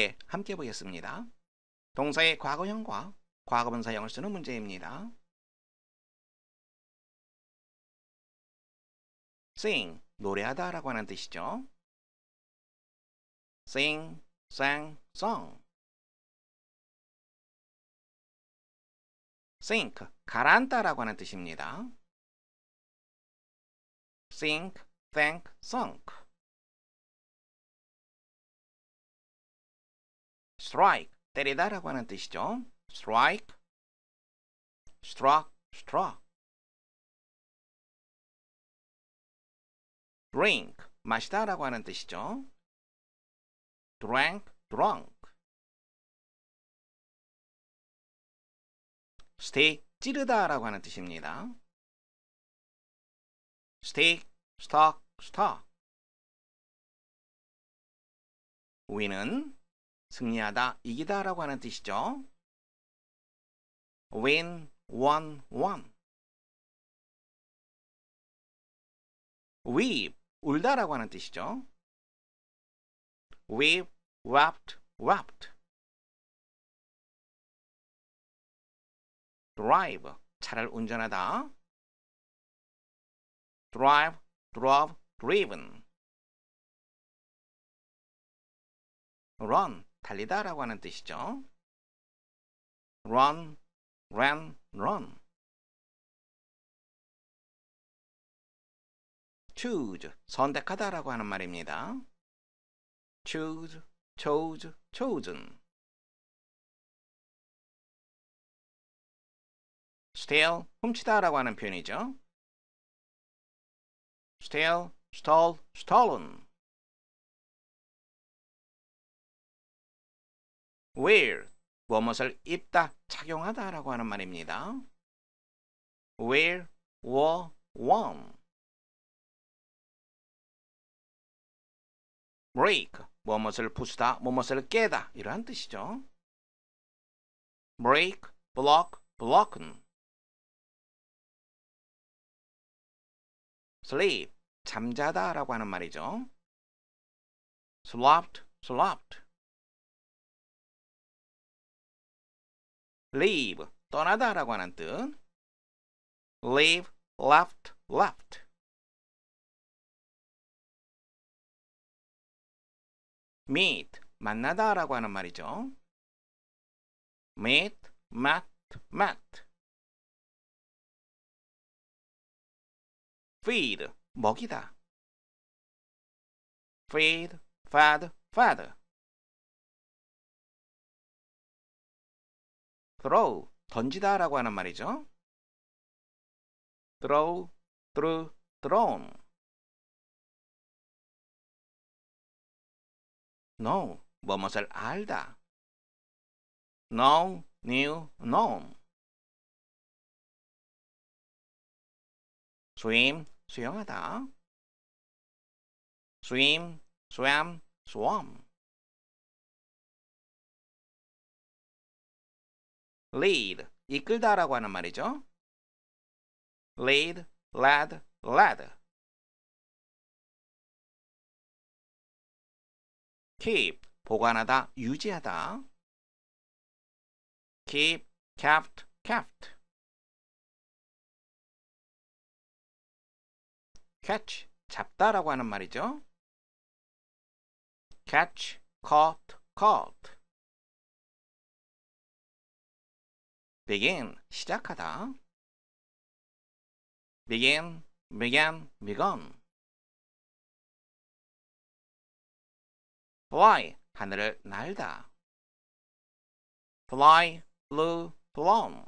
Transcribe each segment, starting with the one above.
예, 함께 보겠습니다. 동사의 과거형과 과거분사형을 쓰는 문제입니다. sing, 노래하다 라고 하는 뜻이죠. sing, sang, song sink, 가라앉다 라고 하는 뜻입니다. sink, thank, sunk strike 때리다라고 하는 뜻이죠. strike, struck, struck. drink 마시다라고 하는 뜻이죠. drank, drunk. stick 찌르다라고 하는 뜻입니다. stick, stuck, stuck. 우리는 승리하다, 이기다 라고 하는 뜻이죠. win, won, won. weep, 울다 라고 하는 뜻이죠. weep, wept, wept. drive, 차를 운전하다. drive, drove, driven. run, 달리다 라고 하는 뜻이죠. run, ran, run. choose, 선택하다 라고 하는 말입니다. choose, chose, chosen. steal, 훔치다 라고 하는 표현이죠. steal, s t a l l stolen. wear 무엇을 입다, 착용하다라고 하는 말입니다. wear wore worn break 무엇을 부수다, 무엇을 깨다 이러한 뜻이죠. break, block, blocken sleep 잠자다라고 하는 말이죠. slept, slept leave 떠나다라고 하는 뜻. leave, left, left. meet 만나다라고 하는 말이죠. meet, met, met. feed 먹이다. feed, fed, fed. throw 던지다 라고 하는 말이죠. throw, through, thrown know, 무엇을 알다 know, knew, known swim, 수영하다 swim, swam, swam lead 이끌다라고 하는 말이죠. lead, led, led. keep 보관하다, 유지하다. keep, kept, kept. catch 잡다라고 하는 말이죠. catch, caught, caught. begin 시작하다 begin, began, begun fly 하늘을 날다 fly, flew, flown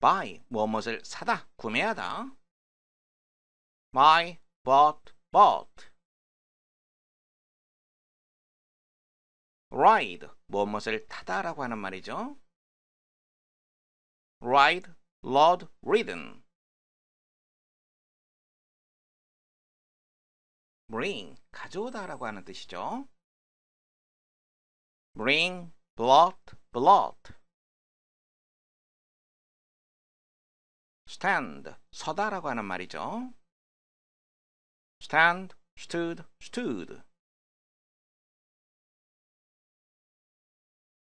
buy 무엇을 사다 구매하다 buy, bought, bought ride 무엇을 타다라고 하는 말이죠. ride, load, ridden bring 가져오다라고 하는 뜻이죠. bring, blot, blot stand 서다라고 하는 말이죠. stand, stood, stood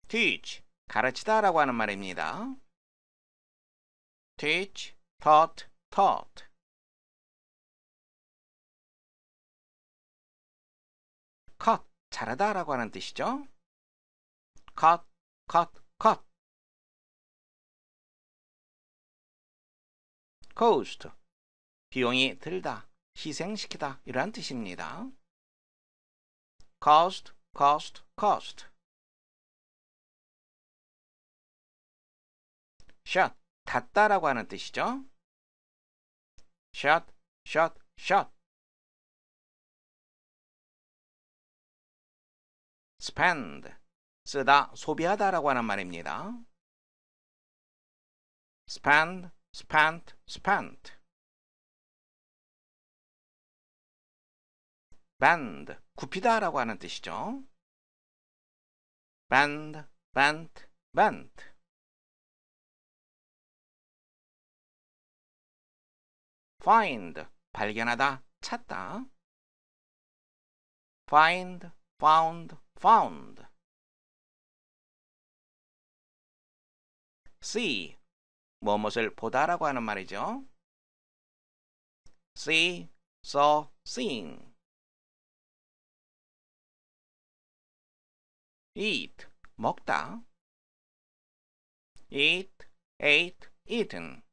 teach, 가르치다 라고 하는 말입니다. teach, taught, taught. cut, 자르다 라고 하는 뜻이죠. cut, cut, cut. cost, 비용이 들다, 희생시키다 이러한 뜻입니다. cost, cost, cost. shut, 닫다라고 하는 뜻이죠. shut, shut, shut. spend, 쓰다, 소비하다라고 하는 말입니다. spend, spent, spent. bend, 굽히다라고 하는 뜻이죠. bend, bent, bent. find 발견하다 찾다 find found found see 무엇을 보다라고 하는 말이죠. see saw seen eat 먹다 eat ate eaten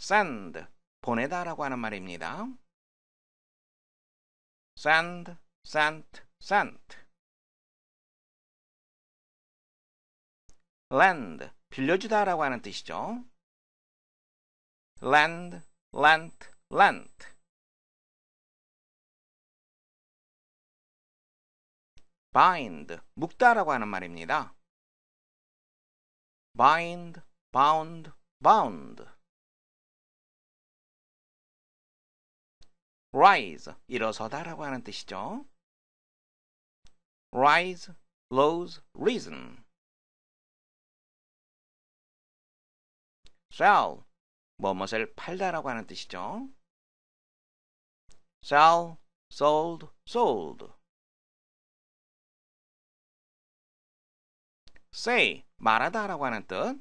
send 보내다라고 하는 말입니다. send, sent, sent. lend 빌려주다라고 하는 뜻이죠. lend, lent, lent. bind 묶다라고 하는 말입니다. bind, bound, bound. rise 일어서다라고 하는 뜻이죠. rise, rose, risen. sell 무엇을 팔다라고 하는 뜻이죠. sell, sold, sold. say 말하다라고 하는 뜻.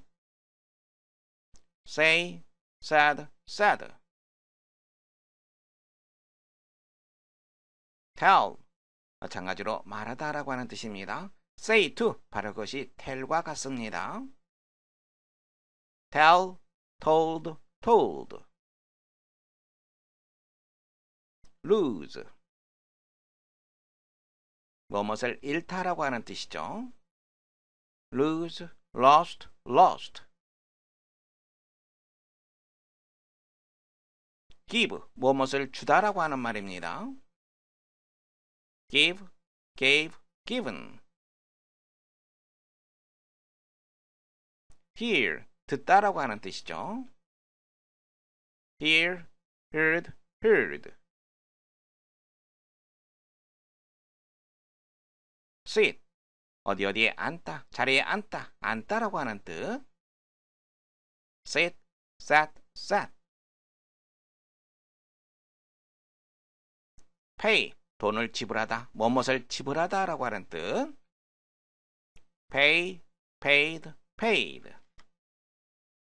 say, said, said. tell 마찬가지로 말하다라고 하는 뜻입니다. say to 바로 그것이 tell과 같습니다. tell, told, told lose 무엇을 잃다라고 하는 뜻이죠. lose, lost, lost give 무엇을 주다라고 하는 말입니다. give, gave, given. hear, 듣다라고 하는 뜻이죠. hear, heard, heard. sit, 어디 어디에 앉다, 자리에 앉다, 앉다라고 하는 뜻. sit, sat, sat. pay, 돈을 지불하다, 무엇을 지불하다라고 하는 뜻. pay, paid, paid.